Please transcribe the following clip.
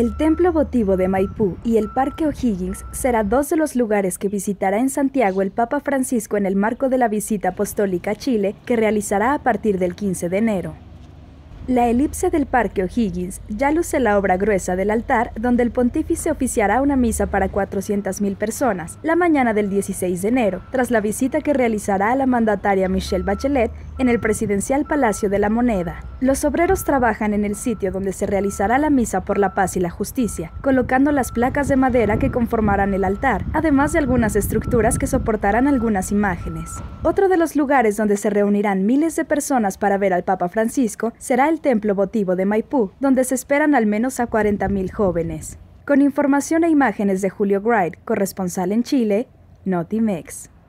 El Templo Votivo de Maipú y el Parque O'Higgins será dos de los lugares que visitará en Santiago el Papa Francisco en el marco de la visita apostólica a Chile que realizará a partir del 15 de enero. La elipse del Parque O'Higgins ya luce la obra gruesa del altar donde el pontífice oficiará una misa para 400.000 personas la mañana del 16 de enero, tras la visita que realizará a la mandataria Michelle Bachelet en el presidencial Palacio de la Moneda. Los obreros trabajan en el sitio donde se realizará la misa por la paz y la justicia, colocando las placas de madera que conformarán el altar, además de algunas estructuras que soportarán algunas imágenes. Otro de los lugares donde se reunirán miles de personas para ver al Papa Francisco será el templo votivo de Maipú, donde se esperan al menos a 40.000 jóvenes. Con información e imágenes de Julio Gride, corresponsal en Chile, Notimex.